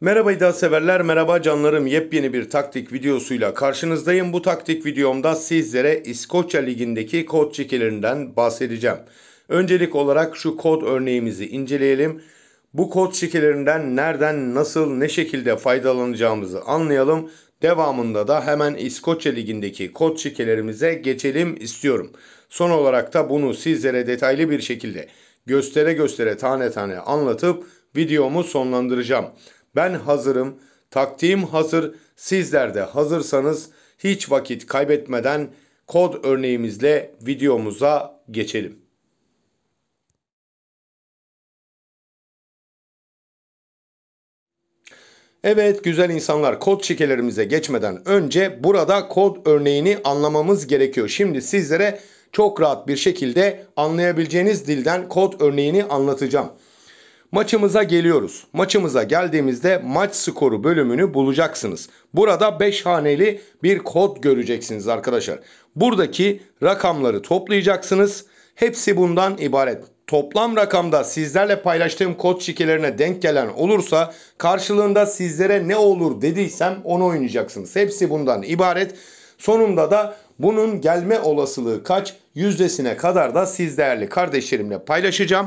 Merhaba iddia severler, merhaba canlarım. Yepyeni bir taktik videosuyla karşınızdayım. Bu taktik videomda sizlere İskoçya Ligi'ndeki kod çekilerinden bahsedeceğim. Öncelik olarak şu kod örneğimizi inceleyelim. Bu kod çekilerinden nereden, nasıl, ne şekilde faydalanacağımızı anlayalım. Devamında da hemen İskoçya Ligi'ndeki kod çekilerimize geçelim istiyorum. Son olarak da bunu sizlere detaylı bir şekilde göstere göstere tane tane anlatıp videomu sonlandıracağım. Ben hazırım, taktiğim hazır, sizler de hazırsanız hiç vakit kaybetmeden kod örneğimizle videomuza geçelim. Evet güzel insanlar kod şikelerimize geçmeden önce burada kod örneğini anlamamız gerekiyor. Şimdi sizlere çok rahat bir şekilde anlayabileceğiniz dilden kod örneğini anlatacağım. Maçımıza geliyoruz. Maçımıza geldiğimizde maç skoru bölümünü bulacaksınız. Burada 5 haneli bir kod göreceksiniz arkadaşlar. Buradaki rakamları toplayacaksınız. Hepsi bundan ibaret. Toplam rakamda sizlerle paylaştığım kod şikelerine denk gelen olursa karşılığında sizlere ne olur dediysem onu oynayacaksınız. Hepsi bundan ibaret. Sonunda da bunun gelme olasılığı kaç yüzdesine kadar da siz değerli kardeşlerimle paylaşacağım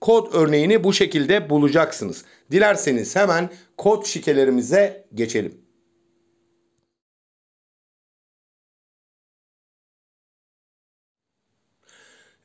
kod örneğini bu şekilde bulacaksınız. Dilerseniz hemen kod şikelerimize geçelim.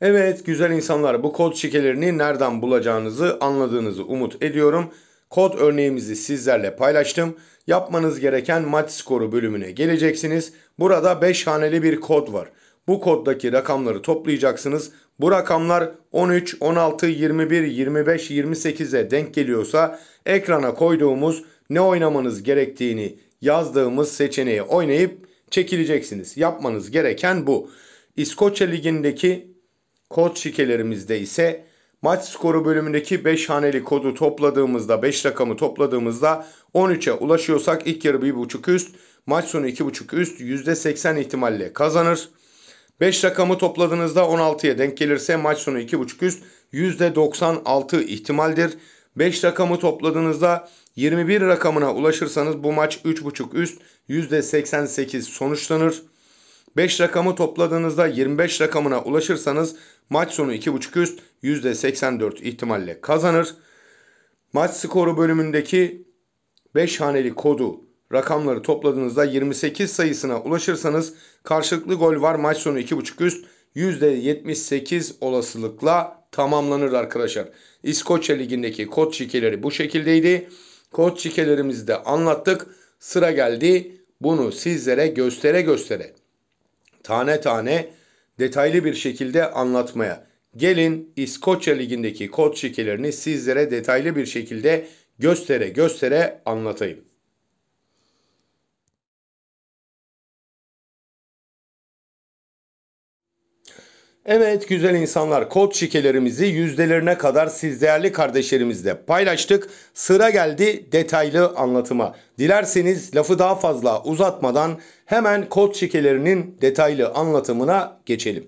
Evet güzel insanlar bu kod şikelerini nereden bulacağınızı anladığınızı umut ediyorum. Kod örneğimizi sizlerle paylaştım. Yapmanız gereken mat skoru bölümüne geleceksiniz. Burada 5 haneli bir kod var. Bu koddaki rakamları toplayacaksınız. Bu rakamlar 13, 16, 21, 25, 28'e denk geliyorsa ekrana koyduğumuz ne oynamanız gerektiğini yazdığımız seçeneği oynayıp çekileceksiniz. Yapmanız gereken bu. İskoçya Ligi'ndeki kod şikelerimizde ise maç skoru bölümündeki 5 haneli kodu topladığımızda 5 rakamı topladığımızda 13'e ulaşıyorsak ilk yarı 1.5 üst maç sonu 2.5 üst %80 ihtimalle kazanır. 5 rakamı topladığınızda 16'ya denk gelirse maç sonu 2.5 üst %96 ihtimaldir. 5 rakamı topladığınızda 21 rakamına ulaşırsanız bu maç 3.5 üst %88 sonuçlanır. 5 rakamı topladığınızda 25 rakamına ulaşırsanız maç sonu 2.5 üst %84 ihtimalle kazanır. Maç skoru bölümündeki 5 haneli kodu rakamları topladığınızda 28 sayısına ulaşırsanız karşılıklı gol var maç sonu 2.5 üst %78 olasılıkla tamamlanır arkadaşlar. İskoçya Ligi'ndeki kod şikeleri bu şekildeydi. Kod şikelerimizi de anlattık. Sıra geldi bunu sizlere göstere göstere tane tane detaylı bir şekilde anlatmaya. Gelin İskoçya Ligi'ndeki kod şikelerini sizlere detaylı bir şekilde göstere göstere anlatayım. Evet güzel insanlar kod şikelerimizi yüzdelerine kadar siz değerli kardeşlerimizle paylaştık. Sıra geldi detaylı anlatıma. Dilerseniz lafı daha fazla uzatmadan hemen kod şikelerinin detaylı anlatımına geçelim.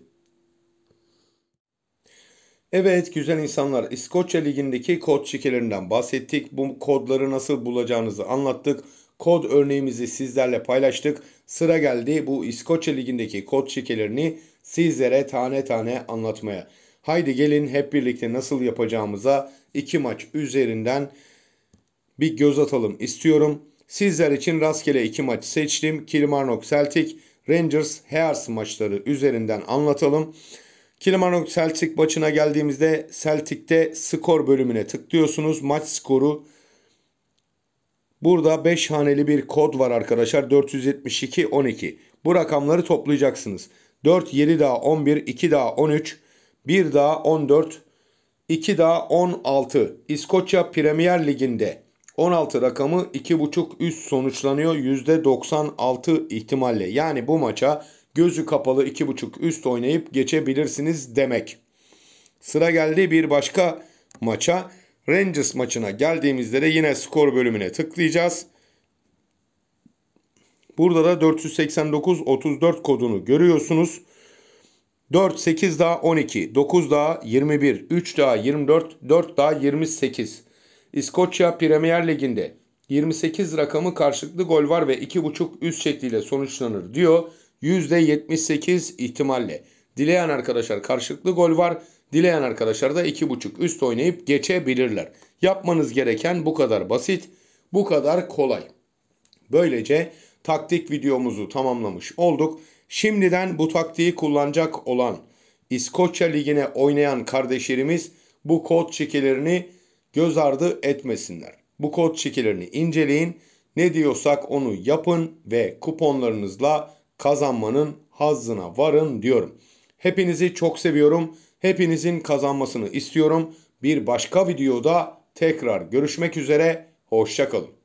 Evet güzel insanlar İskoçya Ligi'ndeki kod şikelerinden bahsettik. Bu kodları nasıl bulacağınızı anlattık. Kod örneğimizi sizlerle paylaştık. Sıra geldi bu İskoçya Ligi'ndeki kod şikelerini sizlere tane tane anlatmaya. Haydi gelin hep birlikte nasıl yapacağımıza iki maç üzerinden bir göz atalım istiyorum. Sizler için rastgele iki maç seçtim. Kilmarnock Celtic, Rangers Hearts maçları üzerinden anlatalım. Kilmarnock Celtic maçına geldiğimizde Celtic'te skor bölümüne tıklıyorsunuz. Maç skoru Burada 5 haneli bir kod var arkadaşlar. 472 12. Bu rakamları toplayacaksınız. 4, 7 daha 11, 2 daha 13, 1 daha 14, 2 daha 16. İskoçya Premier Ligi'nde 16 rakamı 2.5 üst sonuçlanıyor %96 ihtimalle. Yani bu maça gözü kapalı 2.5 üst oynayıp geçebilirsiniz demek. Sıra geldi bir başka maça. Rangers maçına geldiğimizde de yine skor bölümüne tıklayacağız. Burada da 489 34 kodunu görüyorsunuz. 4 8 daha 12, 9 daha 21, 3 daha 24, 4 daha 28. İskoçya Premier Ligi'nde 28 rakamı karşılıklı gol var ve 2.5 üst şekliyle sonuçlanır diyor. %78 ihtimalle. Dileyen arkadaşlar karşılıklı gol var. Dileyen arkadaşlar da 2.5 üst oynayıp geçebilirler. Yapmanız gereken bu kadar basit, bu kadar kolay. Böylece taktik videomuzu tamamlamış olduk. Şimdiden bu taktiği kullanacak olan İskoçya Ligi'ne oynayan kardeşlerimiz bu kod çekilerini göz ardı etmesinler. Bu kod çekilerini inceleyin. Ne diyorsak onu yapın ve kuponlarınızla kazanmanın hazzına varın diyorum. Hepinizi çok seviyorum. Hepinizin kazanmasını istiyorum. Bir başka videoda tekrar görüşmek üzere. Hoşçakalın.